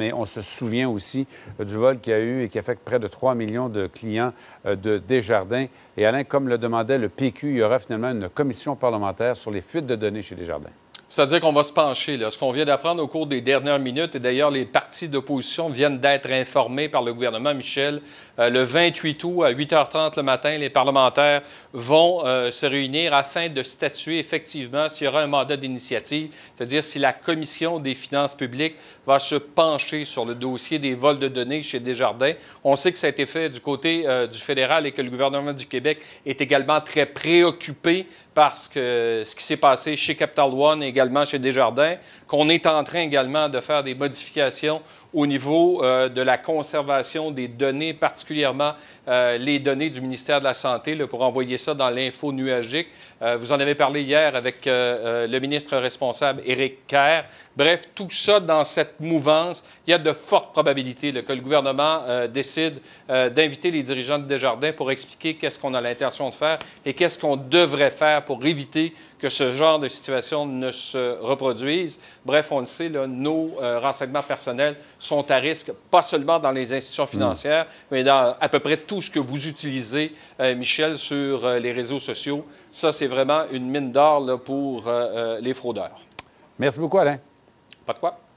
Mais on se souvient aussi euh, du vol qu'il y a eu et qui affecte près de 3 millions de clients euh, de Desjardins. Et Alain, comme le demandait le PQ, il y aura finalement une commission parlementaire sur les fuites de données chez Desjardins. C'est-à-dire qu'on va se pencher. Là. Ce qu'on vient d'apprendre au cours des dernières minutes, et d'ailleurs les partis d'opposition viennent d'être informés par le gouvernement Michel, euh, le 28 août à 8h30 le matin, les parlementaires vont euh, se réunir afin de statuer effectivement s'il y aura un mandat d'initiative, c'est-à-dire si la Commission des finances publiques va se pencher sur le dossier des vols de données chez Desjardins. On sait que ça a été fait du côté euh, du fédéral et que le gouvernement du Québec est également très préoccupé par ce, que, ce qui s'est passé chez Capital One et également chez Desjardins, qu'on est en train également de faire des modifications au niveau euh, de la conservation des données, particulièrement euh, les données du ministère de la Santé, pour envoyer ça dans l'info nuagique. Euh, vous en avez parlé hier avec le ministre responsable, Éric Kerr. Bref, tout ça dans cette mouvance, il y a de fortes probabilités que le gouvernement décide d'inviter les dirigeants de Desjardins pour expliquer qu'est-ce qu'on a l'intention de faire et qu'est-ce qu'on devrait faire pour éviter que ce genre de situation ne se se reproduisent. Bref, on le sait, nos euh, renseignements personnels sont à risque, pas seulement dans les institutions financières, mm. mais dans à peu près tout ce que vous utilisez, euh, Michel, sur euh, les réseaux sociaux. Ça, c'est vraiment une mine d'or pour les fraudeurs. Merci beaucoup, Alain. Pas de quoi.